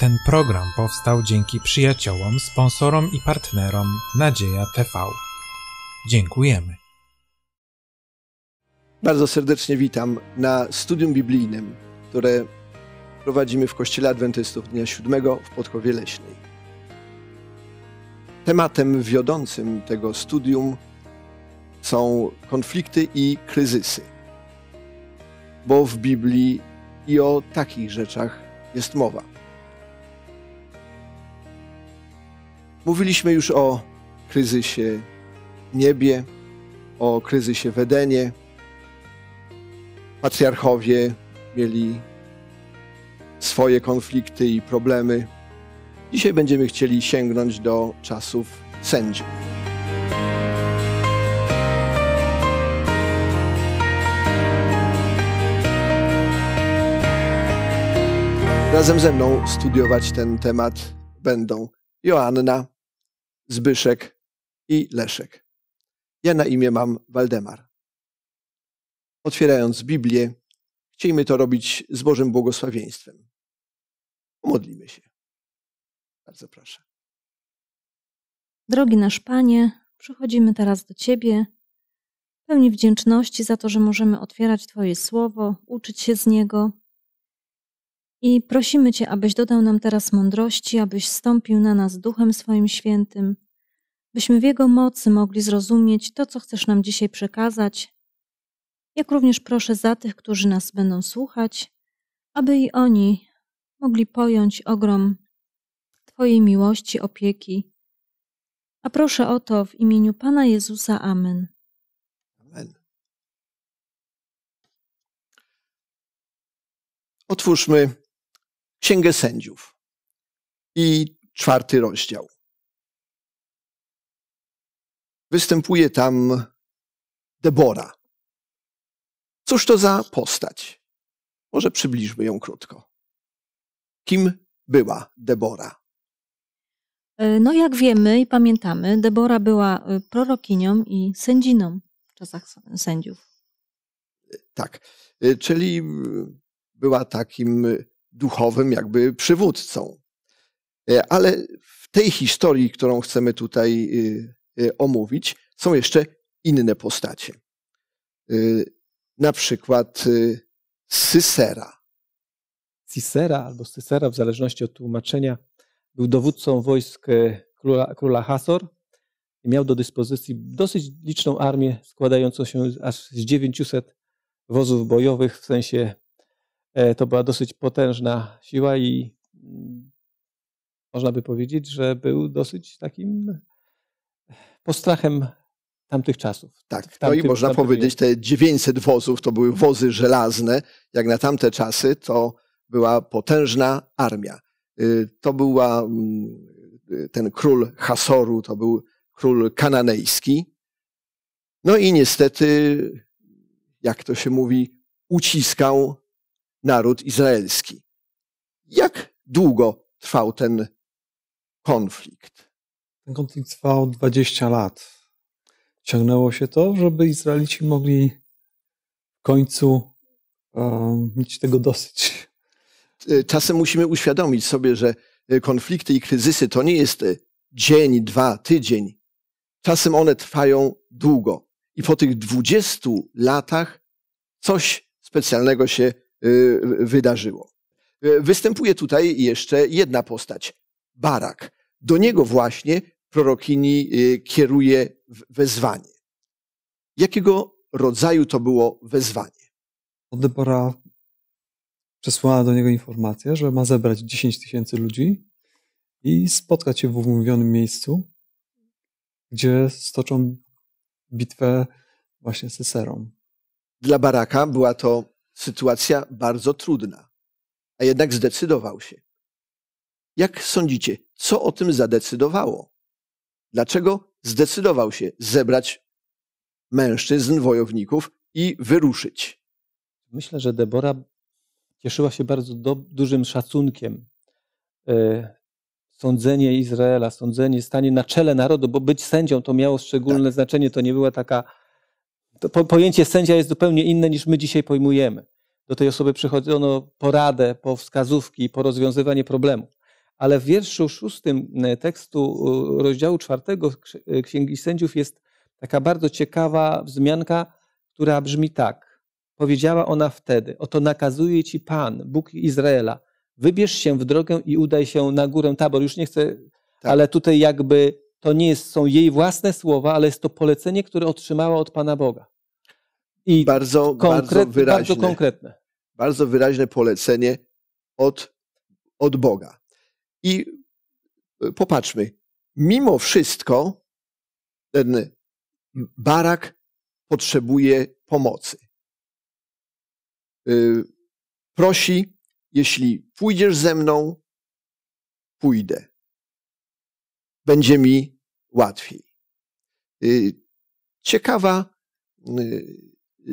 Ten program powstał dzięki przyjaciołom, sponsorom i partnerom Nadzieja TV. Dziękujemy. Bardzo serdecznie witam na studium biblijnym, które prowadzimy w Kościele Adwentystów Dnia Siódmego w Podkowie Leśnej. Tematem wiodącym tego studium są konflikty i kryzysy, bo w Biblii i o takich rzeczach jest mowa. Mówiliśmy już o kryzysie w niebie, o kryzysie w Edenie. Patriarchowie mieli swoje konflikty i problemy. Dzisiaj będziemy chcieli sięgnąć do czasów sędziów. Razem ze mną studiować ten temat będą Joanna Zbyszek i Leszek. Ja na imię mam Waldemar. Otwierając Biblię, chciejmy to robić z Bożym błogosławieństwem. Modlimy się. Bardzo proszę. Drogi nasz Panie, przychodzimy teraz do Ciebie, pełni wdzięczności za to, że możemy otwierać Twoje słowo, uczyć się z niego i prosimy Cię, abyś dodał nam teraz mądrości, abyś stąpił na nas duchem swoim świętym, byśmy w Jego mocy mogli zrozumieć to, co chcesz nam dzisiaj przekazać. Jak również proszę za tych, którzy nas będą słuchać, aby i oni mogli pojąć ogrom Twojej miłości, opieki. A proszę o to w imieniu Pana Jezusa. Amen. Amen. Otwórzmy Księgę Sędziów i czwarty rozdział. Występuje tam Debora. Cóż to za postać? Może przybliżmy ją krótko. Kim była Debora? E, no, jak wiemy i pamiętamy, Debora była e, prorokinią i sędziną w czasach sędziów. E, tak, czyli była takim duchowym jakby przywódcą. E, ale w tej historii, którą chcemy tutaj y, y, omówić, są jeszcze inne postacie. Y, na przykład Sysera. Sisera albo Sysera, w zależności od tłumaczenia, był dowódcą wojsk e, króla, króla Hasor i miał do dyspozycji dosyć liczną armię składającą się aż z 900 wozów bojowych w sensie E, to była dosyć potężna siła i mm, można by powiedzieć, że był dosyć takim postrachem tamtych czasów. Tak, tamtym, no i można powiedzieć, te 900 wozów to były wozy żelazne. Jak na tamte czasy to była potężna armia. Y, to była mm, y, ten król Hasoru, to był król kananejski. No i niestety, jak to się mówi, uciskał naród izraelski. Jak długo trwał ten konflikt? Ten konflikt trwał 20 lat. Ciągnęło się to, żeby Izraelici mogli w końcu um, mieć tego dosyć. Czasem musimy uświadomić sobie, że e, konflikty i kryzysy to nie jest e, dzień, dwa, tydzień. Czasem one trwają długo. I po tych 20 latach coś specjalnego się Y, wydarzyło. Y, występuje tutaj jeszcze jedna postać, Barak. Do niego właśnie prorokini y, kieruje wezwanie. Jakiego rodzaju to było wezwanie? Debora przesłała do niego informację, że ma zebrać 10 tysięcy ludzi i spotkać się w umówionym miejscu, gdzie stoczą bitwę właśnie z Cesarą. Dla Baraka była to Sytuacja bardzo trudna, a jednak zdecydował się. Jak sądzicie, co o tym zadecydowało? Dlaczego zdecydował się zebrać mężczyzn, wojowników i wyruszyć? Myślę, że Debora cieszyła się bardzo do, dużym szacunkiem. E, sądzenie Izraela, sądzenie, stanie na czele narodu, bo być sędzią to miało szczególne tak. znaczenie. To nie była taka to pojęcie sędzia jest zupełnie inne niż my dzisiaj pojmujemy. Do tej osoby przychodzono po radę, po wskazówki, po rozwiązywanie problemu. Ale w wierszu szóstym e, tekstu rozdziału czwartego e, Księgi Sędziów jest taka bardzo ciekawa wzmianka, która brzmi tak. Powiedziała ona wtedy: Oto nakazuje ci Pan, Bóg Izraela, wybierz się w drogę i udaj się na górę Tabor. Już nie chcę, tak. ale tutaj jakby to nie są jej własne słowa, ale jest to polecenie, które otrzymała od Pana Boga. I bardzo, konkret, bardzo wyraźne. Bardzo konkretne. Bardzo wyraźne polecenie od, od Boga. I y, popatrzmy, mimo wszystko ten barak potrzebuje pomocy. Y, prosi, jeśli pójdziesz ze mną, pójdę. Będzie mi łatwiej. Y, ciekawa, y,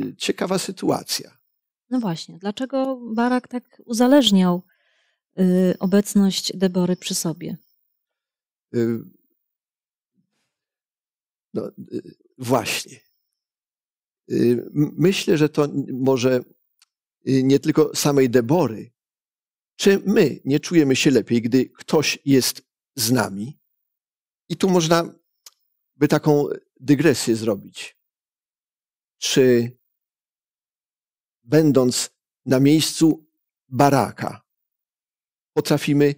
y, ciekawa sytuacja. No właśnie, dlaczego Barak tak uzależniał obecność Debory przy sobie? No, właśnie. Myślę, że to może nie tylko samej Debory. Czy my nie czujemy się lepiej, gdy ktoś jest z nami, i tu można by taką dygresję zrobić. Czy będąc na miejscu baraka, potrafimy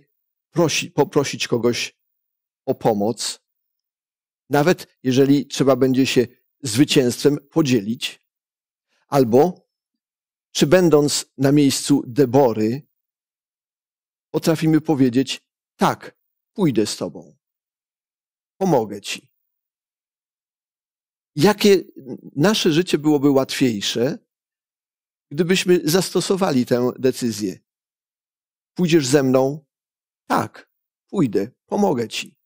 prosi, poprosić kogoś o pomoc, nawet jeżeli trzeba będzie się zwycięstwem podzielić, albo czy będąc na miejscu Debory, potrafimy powiedzieć: Tak, pójdę z Tobą pomogę ci. Jakie nasze życie byłoby łatwiejsze, gdybyśmy zastosowali tę decyzję. Pójdziesz ze mną? Tak, pójdę, pomogę ci.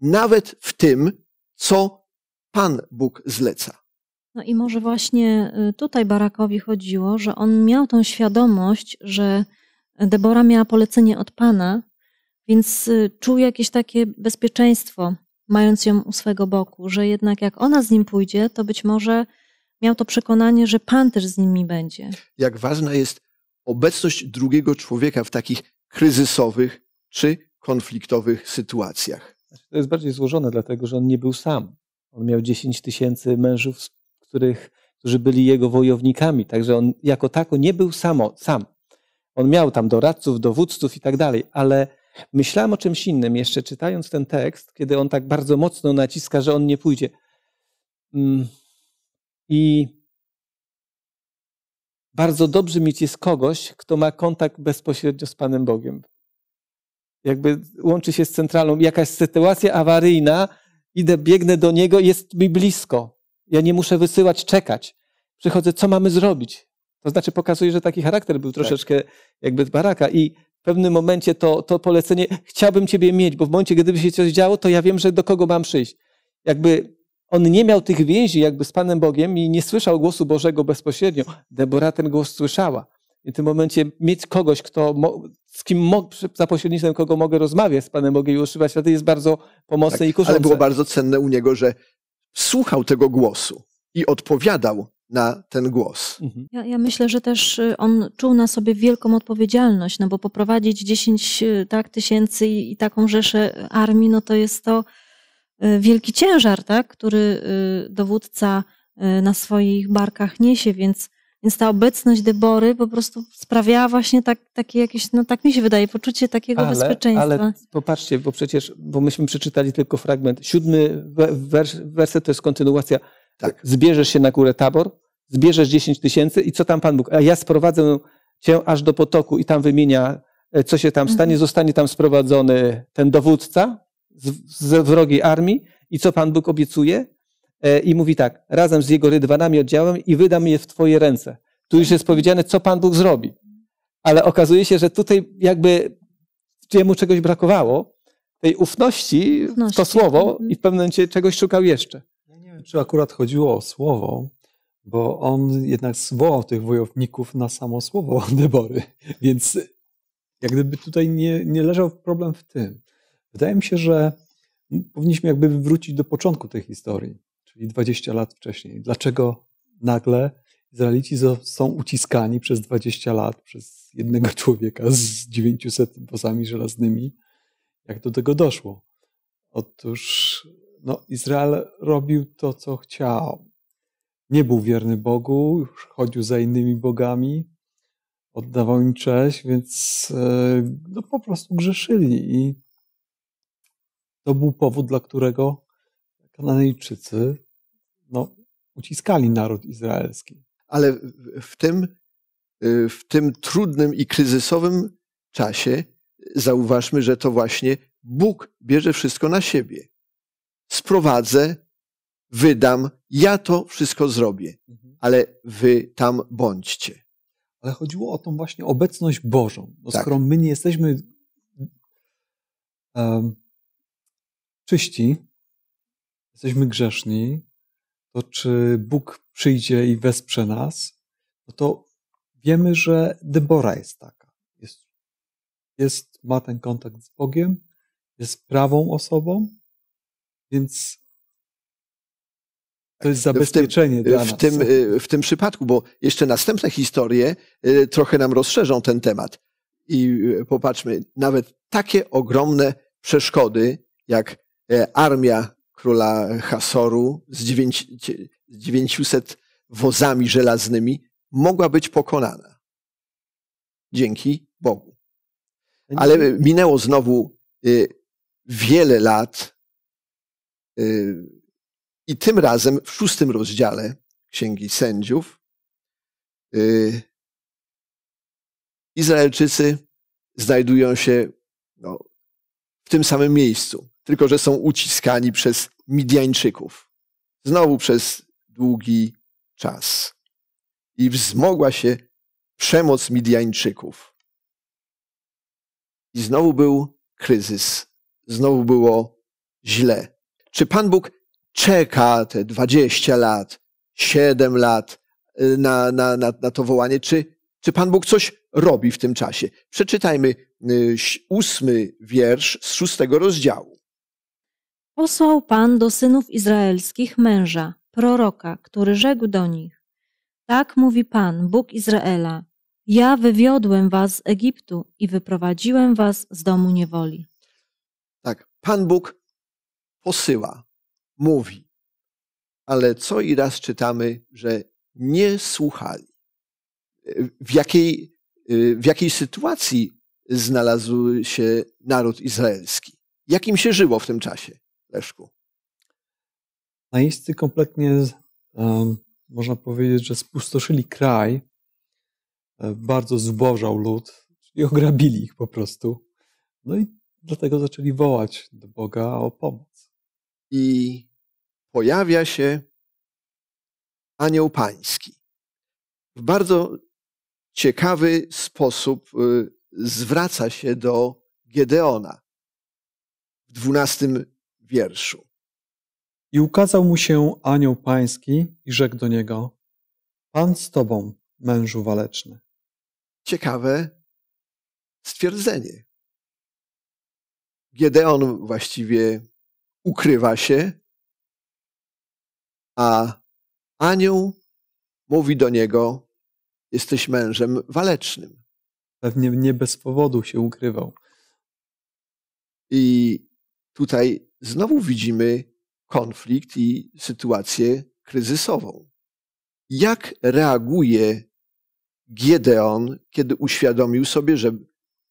Nawet w tym, co Pan Bóg zleca. No i może właśnie y, tutaj Barakowi chodziło, że on miał tą świadomość, że Debora miała polecenie od Pana, więc y, czuł jakieś takie bezpieczeństwo, mając ją u swego boku, że jednak jak ona z nim pójdzie, to być może miał to przekonanie, że Pan też z nimi będzie. Jak ważna jest obecność drugiego człowieka w takich kryzysowych czy konfliktowych sytuacjach. Znaczy, to jest bardziej złożone, dlatego że on nie był sam. On miał 10 tysięcy mężów, których, którzy byli jego wojownikami, także on jako tako nie był samo, sam. On miał tam doradców, dowódców i tak dalej, ale Myślałem o czymś innym jeszcze czytając ten tekst, kiedy on tak bardzo mocno naciska, że on nie pójdzie. Mm, I bardzo dobrze mieć jest kogoś, kto ma kontakt bezpośrednio z Panem Bogiem. Jakby łączy się z centralą, jakaś sytuacja awaryjna, idę, biegnę do niego, jest mi blisko. Ja nie muszę wysyłać, czekać. Przychodzę, co mamy zrobić? To znaczy pokazuje, że taki charakter był tak. troszeczkę tak. jakby z baraka. I w pewnym momencie to, to polecenie, chciałbym Ciebie mieć, bo w momencie, gdyby się coś działo, to ja wiem, że do kogo mam przyjść. Jakby on nie miał tych więzi jakby z Panem Bogiem i nie słyszał głosu Bożego bezpośrednio. Debora ten głos słyszała. I w tym momencie mieć kogoś, kto, z kim mogę, za pośrednictwem kogo mogę rozmawiać z Panem Bogiem i używać to jest bardzo pomocne tak, i korzystne. Ale było bardzo cenne u niego, że słuchał tego głosu i odpowiadał na ten głos. Mhm. Ja, ja, myślę, że też y, on czuł na sobie wielką odpowiedzialność, no bo poprowadzić 10 y, tak, tysięcy i, i taką rzeszę armii, no to jest to y, wielki ciężar, tak, który dowódca na swoich barkach niesie, więc, więc ta obecność Debory po prostu sprawiała właśnie tak, takie jakieś, no tak mi się wydaje, poczucie takiego ale, bezpieczeństwa. Ale popatrzcie, bo przecież, bo myśmy przeczytali tylko fragment, siódmy werset to jest kontynuacja tak. Zbierzesz się na górę Tabor, zbierzesz 10 tysięcy i co tam Pan Bóg? A ja sprowadzę cię aż do potoku i tam wymienia, e, co się tam stanie. Mhm. Zostanie tam sprowadzony ten dowódca z, z wrogiej armii i co Pan Bóg obiecuje? E, I mówi tak, razem z jego rydwanami oddziałem i wydam je w twoje ręce. Tu już jest powiedziane, co Pan Bóg zrobi. Ale okazuje się, że tutaj jakby jemu czegoś brakowało, tej ufności, ufności. to słowo mhm. i w pewnym momencie czegoś szukał jeszcze. Ja nie wiem, czy akurat chodziło o słowo, bo on jednak zwołał tych wojowników na samo słowo Debory, więc jak gdyby tutaj nie, nie leżał problem w tym. Wydaje mi się, że powinniśmy jakby wrócić do początku tej historii, czyli 20 lat wcześniej. Dlaczego nagle Izraelici są uciskani przez 20 lat przez jednego człowieka z 900 wozami żelaznymi? Jak do tego doszło? Otóż no, Izrael robił to, co chciał nie był wierny Bogu, już chodził za innymi bogami, oddawał im cześć, więc e, no, po prostu grzeszyli. I to był powód, dla którego Kananejczycy no, uciskali naród izraelski. Ale w tym, e, w tym trudnym i kryzysowym czasie zauważmy, że to właśnie Bóg bierze wszystko na siebie. Sprowadzę wydam, ja to wszystko zrobię, mhm. ale wy tam bądźcie. Ale chodziło o tą właśnie obecność Bożą. Bo tak. Skoro my nie jesteśmy um, czyści, jesteśmy grzeszni, to czy Bóg przyjdzie i wesprze nas, no to wiemy, że Debora jest taka. Jest, jest, ma ten kontakt z Bogiem, jest prawą osobą, więc to jest zabezpieczenie w tym, dla nas. W tym, y, w tym przypadku, bo jeszcze następne historie y, trochę nam rozszerzą ten temat. I y, popatrzmy, nawet takie ogromne przeszkody, jak e, armia króla Hasoru z, z 900 wozami żelaznymi, mogła być pokonana. Dzięki Bogu. Ale minęło znowu wiele lat i tym razem w szóstym rozdziale Księgi Sędziów y, Izraelczycy znajdują się no, w tym samym miejscu, tylko że są uciskani przez Midjańczyków, Znowu przez długi czas. I wzmogła się przemoc Midjańczyków I znowu był kryzys, znowu było źle. Czy Pan Bóg czeka te 20 lat, 7 lat y, na, na, na, na to wołanie, czy, czy Pan Bóg coś robi w tym czasie. Przeczytajmy y, ósmy wiersz z szóstego rozdziału. Posłał Pan do synów izraelskich męża, proroka, który rzekł do nich: Tak mówi Pan, Bóg Izraela: Ja wywiodłem was z Egiptu i wyprowadziłem was z domu niewoli. Tak, Pan Bóg posyła mówi. Ale co i raz czytamy, że nie słuchali. W jakiej, y, w jakiej sytuacji znalazł się naród izraelski? Jakim się żyło w tym czasie, Leszku? Najeźdźcy kompletnie, um, można powiedzieć, że spustoszyli kraj, e, bardzo zbożał lud, czyli ograbili ich po prostu. No i dlatego zaczęli wołać do Boga o pomoc. I pojawia się anioł pański. W bardzo ciekawy sposób y, zwraca się do Gedeona w dwunastym wierszu. I ukazał mu się anioł pański i rzekł do niego: Pan z tobą, mężu waleczny. Ciekawe stwierdzenie. Gedeon właściwie ukrywa się, a anioł mówi do niego: Jesteś mężem walecznym. Pewnie nie bez powodu się ukrywał. I tutaj znowu widzimy konflikt i sytuację kryzysową. Jak reaguje Gideon, kiedy uświadomił sobie, że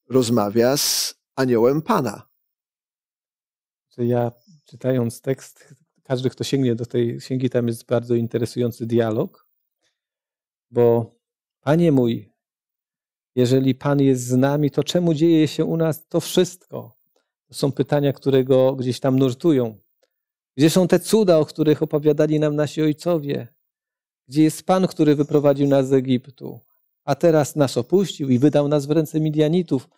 rozmawia z aniołem Pana? Ja czytając tekst każdy, kto sięgnie do tej księgi, tam jest bardzo interesujący dialog, bo Panie mój, jeżeli Pan jest z nami, to czemu dzieje się u nas to wszystko? To są pytania, które go gdzieś tam nurtują. Gdzie są te cuda, o których opowiadali nam nasi ojcowie? Gdzie jest Pan, który wyprowadził nas z Egiptu, a teraz nas opuścił i wydał nas w ręce Midianitów?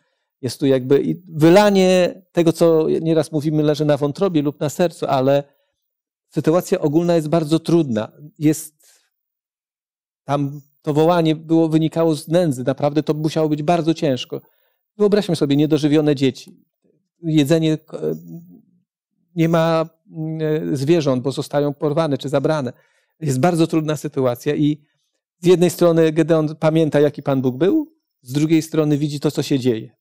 Jest tu jakby wylanie tego, co nieraz mówimy, leży na wątrobie lub na sercu, ale sytuacja ogólna jest bardzo trudna. Jest tam to wołanie było, wynikało z nędzy, naprawdę to musiało być bardzo ciężko. Wyobraźmy sobie niedożywione dzieci. Jedzenie e, nie ma mm, e, zwierząt, bo zostają porwane czy zabrane. Jest bardzo trudna sytuacja i z jednej strony Gedeon pamięta, jaki Pan Bóg był, z drugiej strony widzi to, co się dzieje.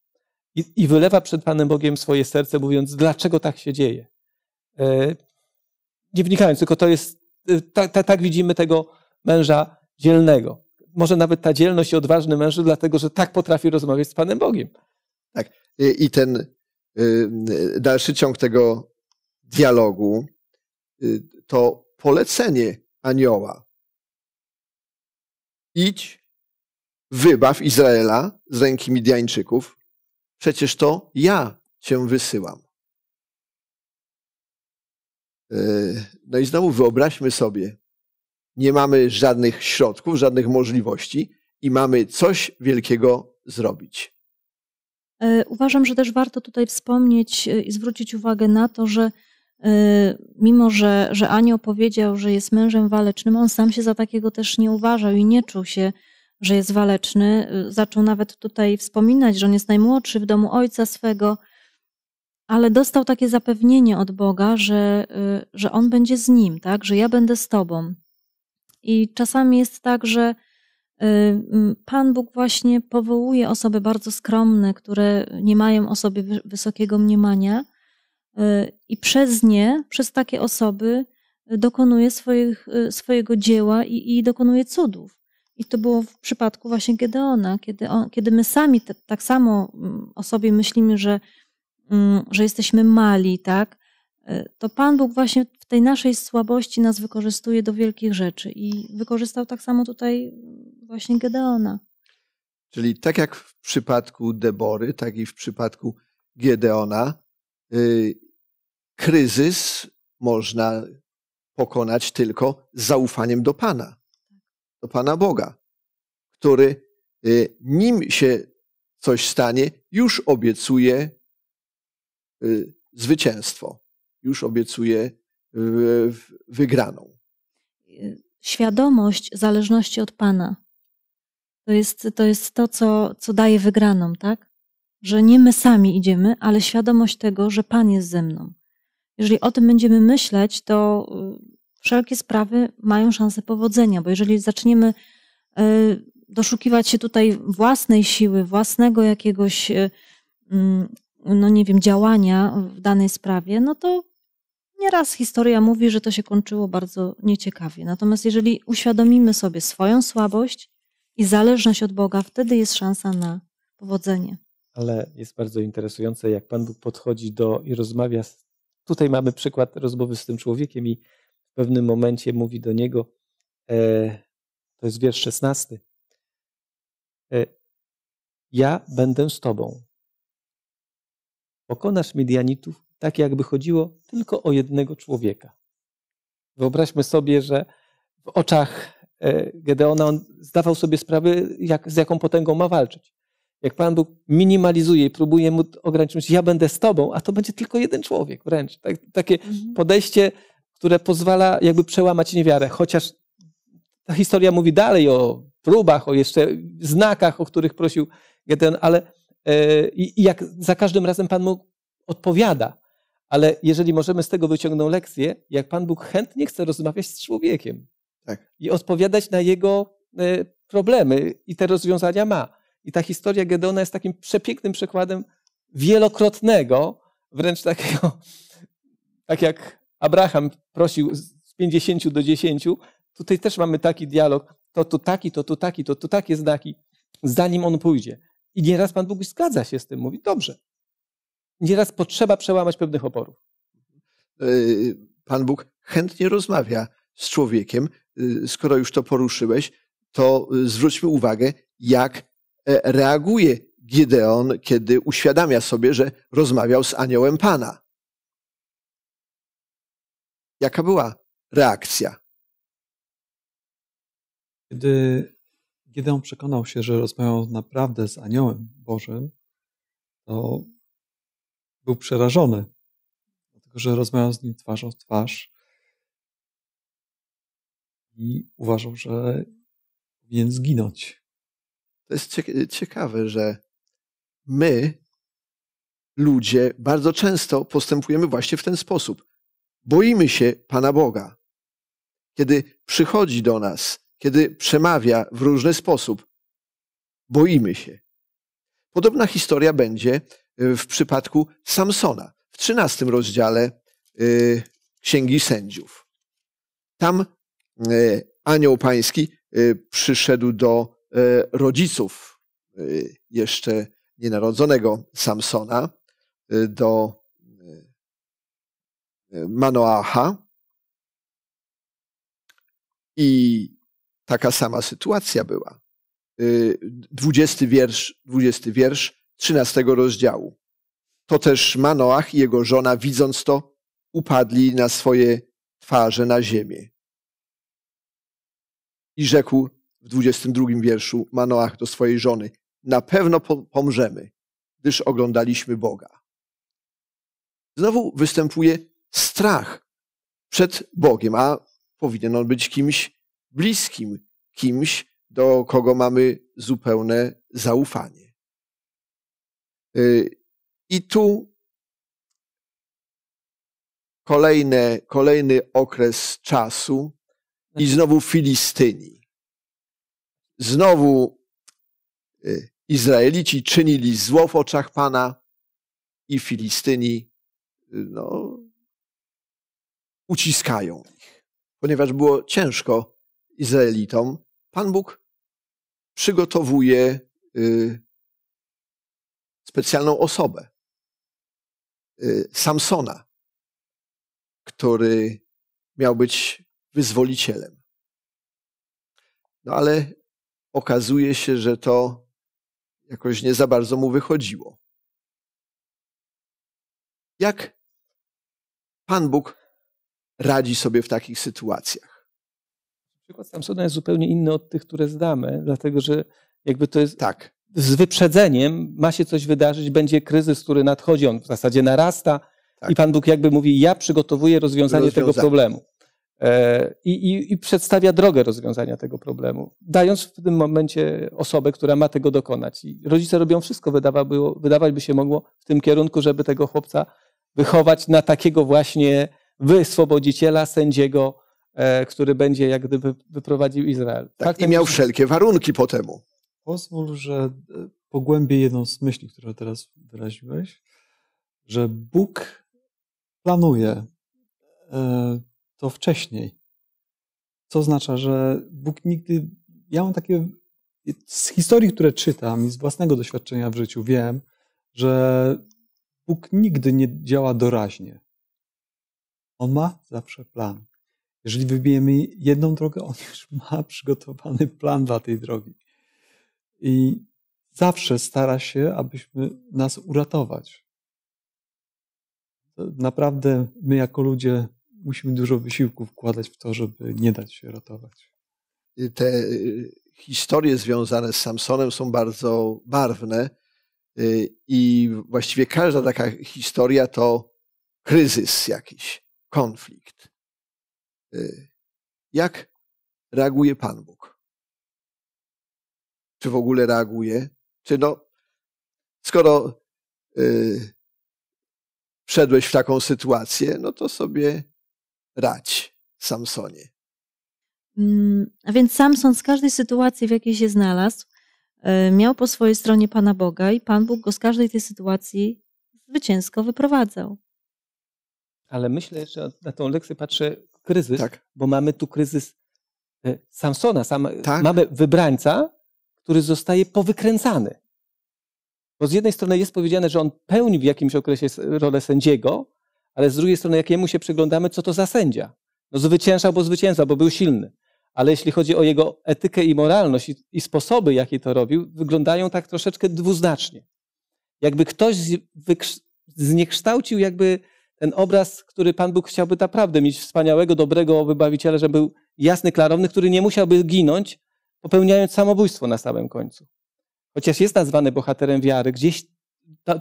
I, i wylewa przed Panem Bogiem swoje serce, mówiąc, dlaczego tak się dzieje. E, nie wnikając, tylko to jest, tak, tak, tak widzimy tego męża dzielnego. Może nawet ta dzielność i odważny męż, dlatego że tak potrafi rozmawiać z Panem Bogiem. Tak. I ten y, dalszy ciąg tego dialogu y, to polecenie anioła. Idź, wybaw Izraela z ręki midjańczyków. Przecież to ja cię wysyłam. E, no i znowu wyobraźmy sobie, nie mamy żadnych środków, żadnych możliwości i mamy coś wielkiego zrobić. E, uważam, że też warto tutaj wspomnieć e, i zwrócić uwagę na to, że mimo, że, że Anioł powiedział, że jest mężem walecznym, on sam się za takiego też nie uważał i nie czuł się, że jest waleczny. Zaczął nawet tutaj wspominać, że on jest najmłodszy w domu ojca swego, ale dostał takie zapewnienie od Boga, że, y, że On będzie z nim, tak? że ja będę z Tobą. I czasami jest tak, że y, Pan Bóg właśnie powołuje osoby bardzo skromne, które nie mają o sobie wysokiego mniemania, y, i przez nie, przez takie osoby dokonuje swoich, swojego dzieła i, i dokonuje cudów. I to było w przypadku właśnie Gedeona, kiedy, on, kiedy my sami te, tak samo mm, o sobie myślimy, że Mm, że jesteśmy mali, tak? E, to Pan Bóg właśnie w tej naszej słabości nas wykorzystuje do wielkich rzeczy i wykorzystał tak samo tutaj właśnie Gedeona. Czyli tak jak w przypadku Debory, tak i w przypadku Gedeona, y, kryzys można pokonać tylko z zaufaniem do Pana, do Pana Boga, który y, nim się coś stanie, już obiecuje Y, zwycięstwo, już obiecuje y, wygraną. Y, świadomość zależności od Pana. To jest to, jest to co, co daje wygraną, tak? Że nie my sami idziemy, ale świadomość tego, że Pan jest ze mną. Jeżeli o tym będziemy myśleć, to wszelkie sprawy mają szansę powodzenia, bo jeżeli zaczniemy doszukiwać się tutaj własnej siły, własnego jakiegoś mm, no nie wiem, działania w danej sprawie, no to nieraz historia mówi, że to się kończyło bardzo nieciekawie. Natomiast jeżeli uświadomimy sobie swoją słabość i zależność od Boga, wtedy jest szansa na powodzenie. Ale jest bardzo interesujące, jak Pan Bóg podchodzi do i rozmawia. Z, tutaj mamy przykład rozmowy z tym człowiekiem i w pewnym momencie mówi do niego, e, to jest wiersz szesnasty, e, ja będę z Tobą pokonasz Midianitów tak, jakby chodziło tylko o jednego człowieka. Wyobraźmy sobie, że w oczach e, Gedeona on zdawał sobie sprawę, jak, z jaką potęgą ma walczyć. Jak Pan Bóg minimalizuje i próbuje mu ograniczyć, ja będę z tobą, a to będzie tylko jeden człowiek wręcz. Tak, takie mhm. podejście, które pozwala jakby przełamać niewiarę, chociaż ta historia mówi dalej o próbach, o jeszcze znakach, o których prosił Gedeon, ale E, i jak za każdym razem Pan Bóg odpowiada. Ale jeżeli możemy z tego wyciągnąć lekcję, jak Pan Bóg chętnie chce rozmawiać z człowiekiem tak. i odpowiadać na jego e, problemy i te rozwiązania ma. I ta historia Gedona jest takim przepięknym przykładem wielokrotnego, wręcz takiego, tak jak Abraham prosił z 50 do 10, tutaj też mamy taki dialog, to tu taki, to tu taki, to tu takie znaki, zanim on pójdzie. I nieraz Pan Bóg zgadza się z tym, mówi, dobrze. Nieraz potrzeba przełamać pewnych oporów. E, Pan Bóg chętnie rozmawia z człowiekiem. E, skoro już to poruszyłeś, to e, zwróćmy uwagę, jak reaguje Gideon, kiedy uświadamia sobie, że rozmawiał z aniołem Pana. Jaka była reakcja? Kiedy kiedy on przekonał się, że rozmawiał naprawdę z aniołem Bożym, to był przerażony, dlatego że rozmawiał z nim twarzą w twarz i uważał, że powinien zginąć. To jest ciekawe, że my, ludzie, bardzo często postępujemy właśnie w ten sposób. Boimy się Pana Boga. Kiedy przychodzi do nas kiedy przemawia w różny sposób. Boimy się. Podobna historia będzie e, w przypadku Samsona w 13 rozdziale e, Księgi Sędziów. Tam e, anioł pański przyszedł do rodziców jeszcze nienarodzonego Samsona, do Manoacha i taka sama sytuacja była. Y, dwudziesty wiersz, 20 wiersz 13 rozdziału. To też Manoach i jego żona, widząc to, upadli na swoje twarze na ziemię. I rzekł w 22 wierszu Manoach do swojej żony: Na pewno pomrzemy, gdyż oglądaliśmy Boga. Znowu występuje strach przed Bogiem, a powinien on być kimś bliskim kimś, do kogo mamy zupełne zaufanie. Y, I tu kolejne, kolejny okres czasu i znowu Filistyni. Znowu y, Izraelici czynili zło w oczach Pana i Filistyni y, no, uciskają ich, ponieważ było ciężko Izraelitom, Pan Bóg przygotowuje y, specjalną osobę. Y, Samsona, który miał być wyzwolicielem. No ale okazuje się, że to jakoś nie za bardzo mu wychodziło. Jak Pan Bóg radzi sobie w takich sytuacjach? przykład Samsona jest zupełnie inny od tych, które zdamy, dlatego że jakby to jest. Tak. Z wyprzedzeniem ma się coś wydarzyć, będzie kryzys, który nadchodzi, on w zasadzie narasta tak. i Pan Bóg jakby mówi: Ja przygotowuję rozwiązanie, tego problemu. E, I, i, i, przedstawia drogę rozwiązania tego problemu, dając w tym momencie osobę, która ma tego dokonać. I rodzice robią wszystko, wydawałby wydawać by się mogło w tym kierunku, żeby tego chłopca wychować na takiego właśnie wyswobodziciela, sędziego, E, który będzie jak gdyby wyprowadził Izrael. Tak, I miał wszelkie warunki po temu. Pozwól, że e, pogłębię jedną z myśli, którą teraz wyraziłeś, że Bóg planuje e, to wcześniej. Co oznacza, że Bóg nigdy. Ja mam takie. Z historii, które czytam i z własnego doświadczenia w życiu wiem, że Bóg nigdy nie działa doraźnie. On ma zawsze plan. Jeżeli wybijemy jedną drogę, on już ma przygotowany plan dla tej drogi. I zawsze stara się, abyśmy nas uratować. Naprawdę my jako ludzie musimy dużo wysiłku wkładać w to, żeby nie dać się ratować. Te y, historie związane z Samsonem są bardzo barwne y, i właściwie każda taka historia to kryzys jakiś, konflikt. E, jak reaguje Pan Bóg? Czy w ogóle reaguje? Czy no, skoro yy, wszedłeś w taką sytuację, no to sobie radź, Samsonie. Mm, a więc Samson z każdej sytuacji, w jakiej się znalazł, e, miał po swojej stronie Pana Boga i Pan Bóg go z każdej tej sytuacji zwycięsko wyprowadzał. Ale myślę, że na tą lekcję patrzę kryzys, tak. bo mamy tu kryzys e, Samsona. Sam, e, tak. Mamy wybrańca, który zostaje powykręcany. Bo z jednej strony jest powiedziane, że on pełni w jakimś okresie rolę sędziego, ale z drugiej strony, jak jemu się przyglądamy, co to za sędzia? No zwyciężał, bo zwycięzał, bo był silny. Ale jeśli chodzi o jego etykę i moralność i, i sposoby, jakie to robił, wyglądają tak troszeczkę dwuznacznie. Jakby ktoś z, wykrz- zniekształcił jakby ten obraz, który Pan Bóg chciałby naprawdę mieć wspaniałego, dobrego wybawiciela, żeby był jasny, klarowny, który nie musiałby ginąć, popełniając samobójstwo na samym końcu. Chociaż jest nazwany bohaterem wiary, gdzieś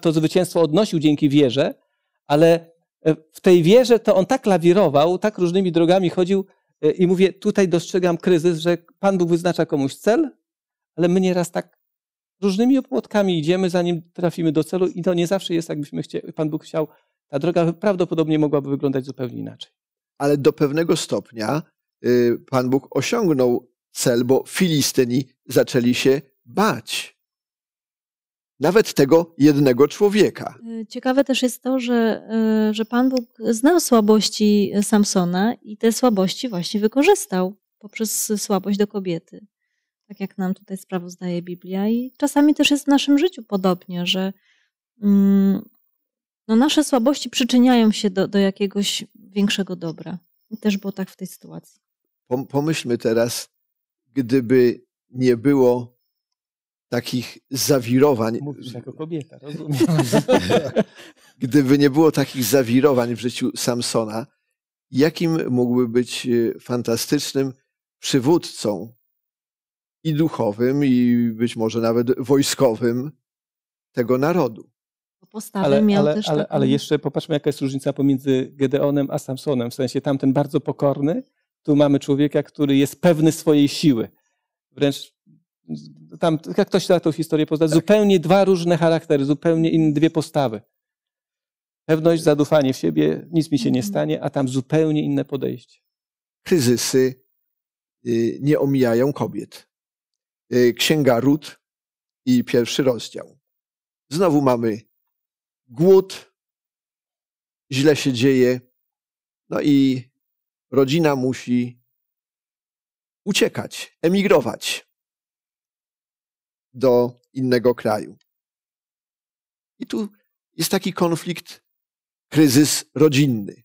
to zwycięstwo odnosił dzięki wierze, ale e, w tej wierze to on tak lawirował, tak różnymi drogami chodził e, i mówię, tutaj dostrzegam kryzys, że Pan Bóg wyznacza komuś cel, ale my nieraz tak różnymi opłotkami idziemy, zanim trafimy do celu i to nie zawsze jest, jakbyśmy chcieli, Pan Bóg chciał ta droga prawdopodobnie mogłaby wyglądać zupełnie inaczej. Ale do pewnego stopnia y, Pan Bóg osiągnął cel, bo Filistyni zaczęli się bać. Nawet tego jednego człowieka. Y, ciekawe też jest to, że, y, że Pan Bóg znał słabości Samsona i te słabości właśnie wykorzystał poprzez słabość do kobiety. Tak jak nam tutaj sprawozdaje Biblia. I czasami też jest w naszym życiu podobnie, że mm, no nasze słabości przyczyniają się do, do jakiegoś większego dobra. I też było tak w tej sytuacji. Pomyślmy teraz, gdyby nie było takich zawirowań. Mówisz jako kobieta, rozumiem. Gdyby nie było takich zawirowań w życiu Samsona, jakim mógłby być e, fantastycznym przywódcą i duchowym, i być może nawet wojskowym tego narodu? postawy ale, miał ale, też ale, taką... ale jeszcze popatrzmy, jaka jest różnica pomiędzy Gedeonem a Samsonem. W sensie tamten bardzo pokorny, tu mamy człowieka, który jest pewny swojej siły. Wręcz tam, jak ktoś da tą historię poznać, tak. zupełnie dwa różne charaktery, zupełnie inne dwie postawy. Pewność, zadufanie w siebie, nic mi się nie mhm. stanie, a tam zupełnie inne podejście. Kryzysy y, nie omijają kobiet. Y, Księga Rut i pierwszy rozdział. Znowu mamy głód, źle się dzieje, no i rodzina musi uciekać, emigrować do innego kraju. I tu jest taki konflikt, kryzys rodzinny.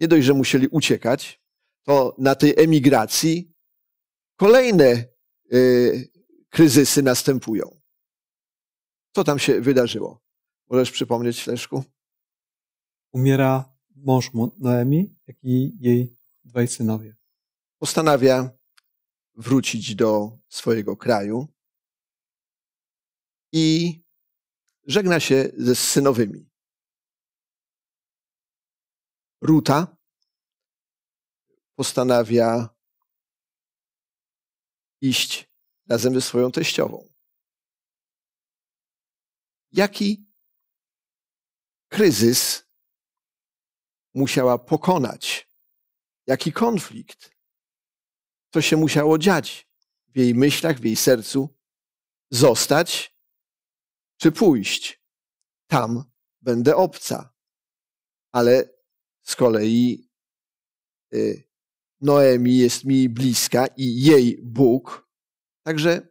Nie dość, że musieli uciekać, to na tej emigracji kolejne y, kryzysy następują. Co tam się wydarzyło? Możesz przypomnieć, Leszku? Umiera mąż Noemi, jak i jej dwaj synowie. Postanawia wrócić do swojego kraju i żegna się ze synowymi. Ruta postanawia iść razem ze swoją teściową. Jaki kryzys musiała pokonać, jaki konflikt, co się musiało dziać w jej myślach, w jej sercu, zostać czy pójść. Tam będę obca. Ale z kolei y, Noemi jest mi bliska i jej Bóg, także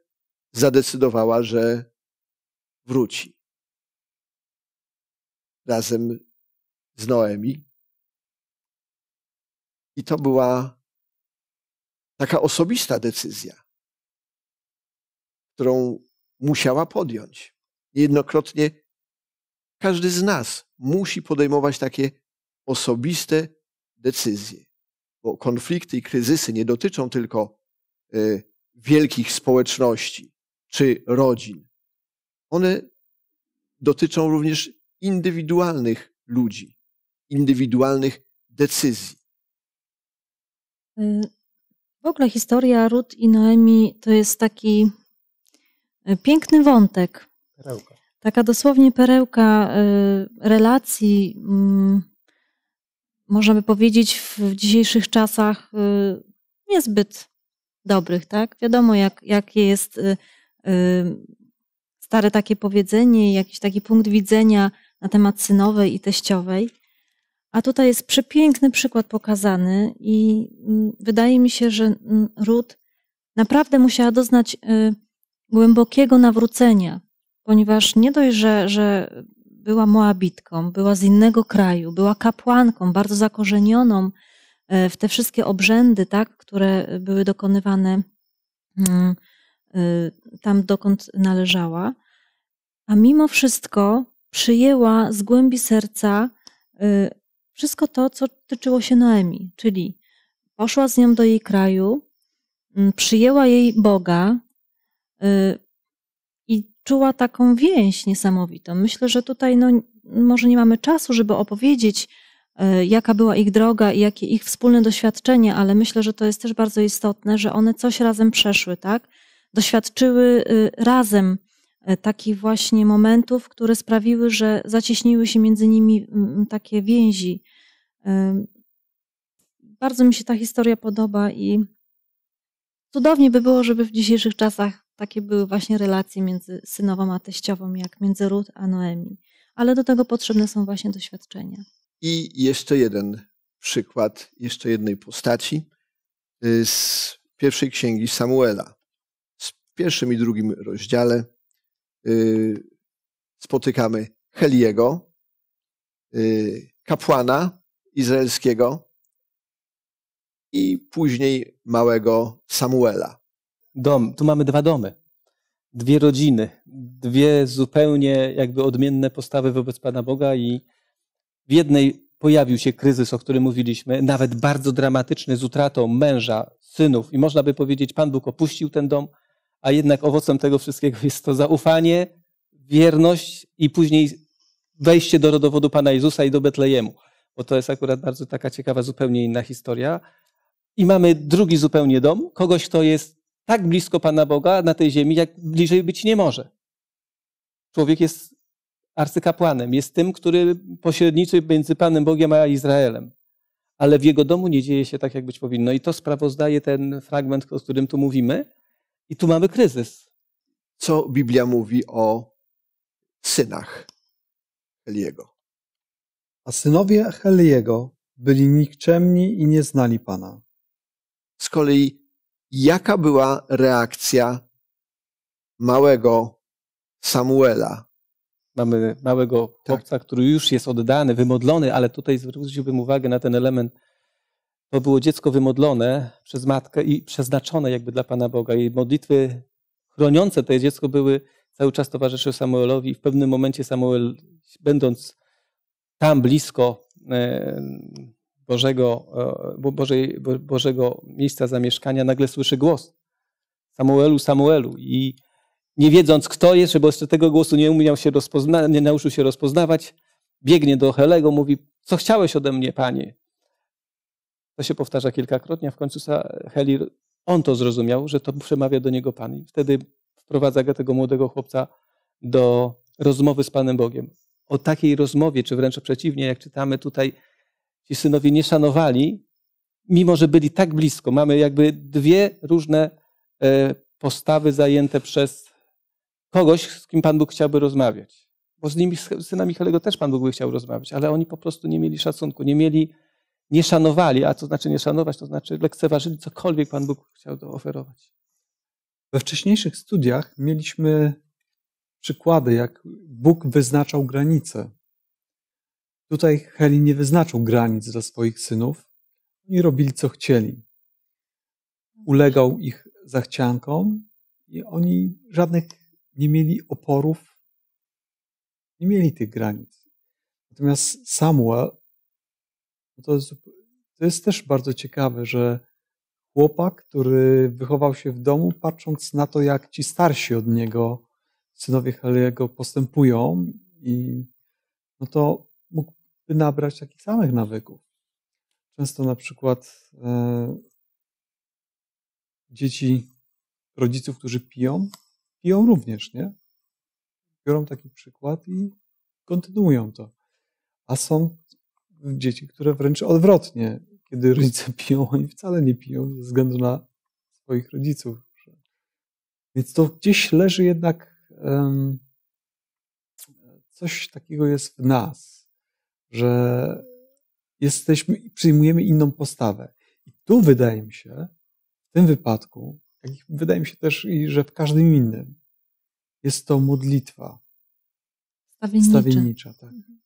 zadecydowała, że wróci razem z Noemi. I to była taka osobista decyzja, którą musiała podjąć. Niejednokrotnie każdy z nas musi podejmować takie osobiste decyzje, bo konflikty i kryzysy nie dotyczą tylko y, wielkich społeczności czy rodzin. One dotyczą również indywidualnych ludzi, indywidualnych decyzji. W ogóle historia Rut i Noemi to jest taki e, piękny wątek. Perełka. Taka dosłownie perełka e, relacji, mm, możemy powiedzieć, w dzisiejszych czasach e, niezbyt dobrych, tak? Wiadomo, jak, jakie jest stare takie powiedzenie, jakiś taki punkt widzenia na temat synowej i teściowej. A tutaj jest przepiękny przykład pokazany, i mm, wydaje mi się, że mm, Ruth naprawdę musiała doznać y, głębokiego nawrócenia, ponieważ nie dość, że, że była Moabitką, była z innego kraju, była kapłanką, bardzo zakorzenioną y, w te wszystkie obrzędy, tak, które były dokonywane mm, y, tam, dokąd należała. A mimo wszystko przyjęła z głębi serca y, wszystko to, co tyczyło się Noemi, czyli poszła z nią do jej kraju, y, przyjęła jej Boga y, i czuła taką więź niesamowitą. Myślę, że tutaj no, może nie mamy czasu, żeby opowiedzieć, jaka była ich droga i jakie ich wspólne doświadczenie, ale myślę, że to jest też bardzo istotne, że one coś razem przeszły, tak? Doświadczyły razem E, takich właśnie momentów, które sprawiły, że zacieśniły się między nimi takie więzi. E, bardzo mi się ta historia podoba i cudownie by było, żeby w dzisiejszych czasach takie były właśnie relacje między synową a teściową, jak między Ruth a Noemi. Ale do tego potrzebne są właśnie doświadczenia. I jeszcze jeden przykład, jeszcze jednej postaci y, z pierwszej księgi Samuela. W pierwszym i drugim rozdziale Y, spotykamy Heliego, y, kapłana izraelskiego i później małego Samuela. Dom, tu mamy dwa domy, dwie rodziny, dwie zupełnie jakby odmienne postawy wobec Pana Boga i w jednej pojawił się kryzys, o którym mówiliśmy, nawet bardzo dramatyczny z utratą męża, synów i można by powiedzieć, Pan Bóg opuścił ten dom – a jednak owocem tego wszystkiego jest to zaufanie, wierność i później wejście do rodowodu Pana Jezusa i do Betlejemu. Bo to jest akurat bardzo taka ciekawa, zupełnie inna historia. I mamy drugi zupełnie dom, kogoś, kto jest tak blisko Pana Boga na tej ziemi, jak bliżej być nie może. Człowiek jest arcykapłanem, jest tym, który pośredniczy między Panem Bogiem a Izraelem. Ale w jego domu nie dzieje się tak, jak być powinno. I to sprawozdaje ten fragment, o którym tu mówimy. I tu mamy kryzys. Co Biblia mówi o synach Heliego? A synowie Heliego byli nikczemni i nie znali Pana. Z kolei, jaka była reakcja małego Samuela? Mamy małego tak. chłopca, tak. który już jest oddany, wymodlony, ale tutaj zwróciłbym uwagę na ten element to było dziecko wymodlone przez matkę i przeznaczone jakby dla Pana Boga. i modlitwy chroniące to dziecko były cały czas towarzyszył Samuelowi w pewnym momencie Samuel, będąc tam blisko e, Bożego, e, Bożej, Bożego miejsca zamieszkania, nagle słyszy głos. Samuelu, Samuelu. I nie wiedząc kto jest, bo jeszcze tego głosu nie umiał się nie nauczył się rozpoznawać, biegnie do Helego, mówi, co chciałeś ode mnie, panie? To się powtarza kilkakrotnie, a w końcu Helir, on to zrozumiał, że to przemawia do niego Pan. I wtedy wprowadza go tego młodego chłopca do rozmowy z Panem Bogiem. O takiej rozmowie, czy wręcz przeciwnie, jak czytamy tutaj, ci synowie nie szanowali, mimo że byli tak blisko. Mamy jakby dwie różne e, postawy zajęte przez kogoś, z kim Pan Bóg chciałby rozmawiać. Bo z nimi, z synami Helego też Pan Bóg by chciał rozmawiać, ale oni po prostu nie mieli szacunku, nie mieli nie szanowali. A co znaczy nie szanować? To znaczy lekceważyli cokolwiek Pan Bóg chciał oferować. We wcześniejszych studiach mieliśmy przykłady, jak Bóg wyznaczał granice. Tutaj Heli nie wyznaczył granic dla swoich synów. Oni robili, co chcieli. Ulegał ich zachciankom i oni żadnych nie mieli oporów, nie mieli tych granic. Natomiast Samuel no to, jest, to jest też bardzo ciekawe, że chłopak, który wychował się w domu, patrząc na to, jak ci starsi od niego, synowie Heliego, postępują, i no to mógłby nabrać takich samych nawyków. Często na przykład e, dzieci rodziców, którzy piją, piją również, nie? Biorą taki przykład i kontynuują to. A są dzieci, które wręcz odwrotnie, kiedy rodzice piją, oni wcale nie piją ze względu na swoich rodziców. Więc to gdzieś leży jednak um, coś takiego jest w nas, że jesteśmy, i przyjmujemy inną postawę. I tu wydaje mi się, w tym wypadku, jak wydaje mi się też i że w każdym innym, jest to modlitwa. Stawiennicza. Stawiennicza tak. Mhm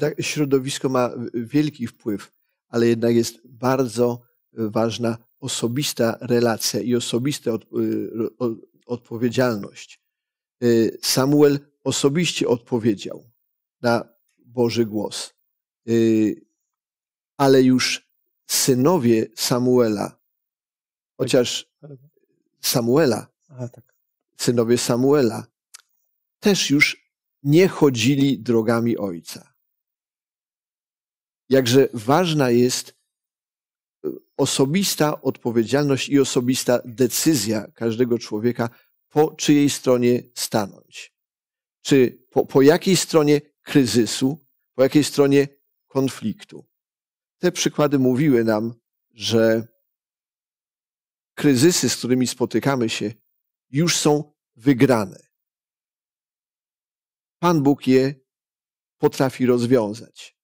tak, środowisko ma wielki wpływ, ale jednak jest bardzo e, ważna osobista relacja i osobista od, e, od, odpowiedzialność. E, Samuel osobiście odpowiedział na Boży głos, ale już synowie Samuela, chociaż Samuela, tak. synowie Samuela, też już nie chodzili drogami ojca jakże ważna jest y, osobista odpowiedzialność i osobista decyzja każdego człowieka, po czyjej stronie stanąć. Czy po, po jakiej stronie kryzysu, po jakiej stronie konfliktu. Te przykłady mówiły nam, że kryzysy, z którymi spotykamy się, już są wygrane. Pan Bóg je potrafi rozwiązać.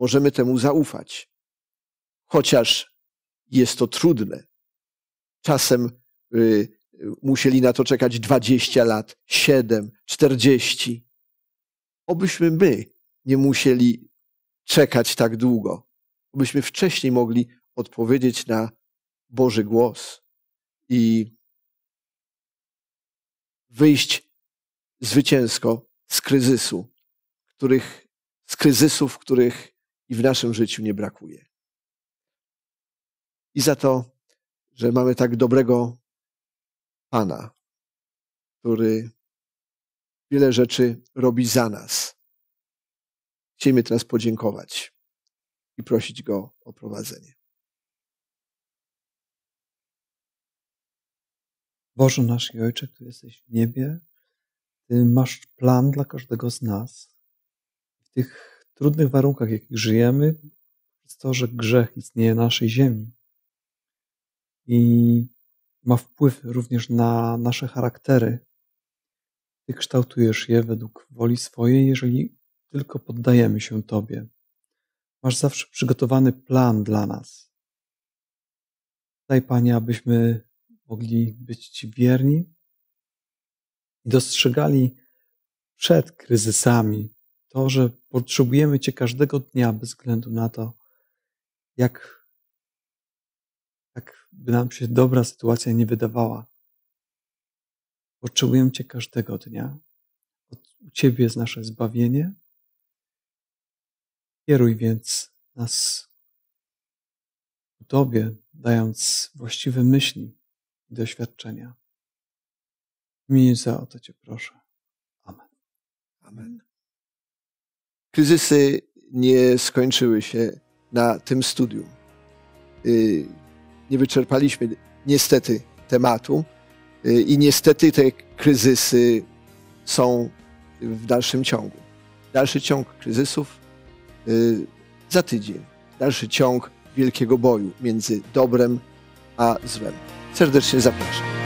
Możemy temu zaufać. Chociaż jest to trudne. Czasem y, musieli na to czekać 20 lat, 7, 40. Obyśmy my nie musieli czekać tak długo, Obyśmy wcześniej mogli odpowiedzieć na Boży głos i wyjść zwycięsko z kryzysu, których, z kryzysów, których i w naszym życiu nie brakuje. I za to, że mamy tak dobrego Pana, który wiele rzeczy robi za nas. Chcemy teraz podziękować i prosić Go o prowadzenie. Boże nasz i Ojcze, który jesteś w niebie, Ty masz plan dla każdego z nas. W tych trudnych warunkach, w jakich żyjemy, jest to, że grzech istnieje na naszej ziemi i ma wpływ również na nasze charaktery. Ty kształtujesz je według woli swojej, jeżeli tylko poddajemy się Tobie. Masz zawsze przygotowany plan dla nas. Daj, Panie, abyśmy mogli być Ci wierni i dostrzegali przed kryzysami to, że potrzebujemy Cię każdego dnia bez względu na to, jak, jak by nam się dobra sytuacja nie wydawała. Potrzebujemy Cię każdego dnia. U Ciebie jest nasze zbawienie. Kieruj więc nas ku Tobie, dając właściwe myśli i doświadczenia. Mi za o to Cię proszę. Amen. Amen kryzysy nie skończyły się na tym studium. Y, nie wyczerpaliśmy niestety tematu y, i niestety te kryzysy są w dalszym ciągu. Dalszy ciąg kryzysów y, za tydzień. Dalszy ciąg wielkiego boju między dobrem a złem. Serdecznie zapraszam.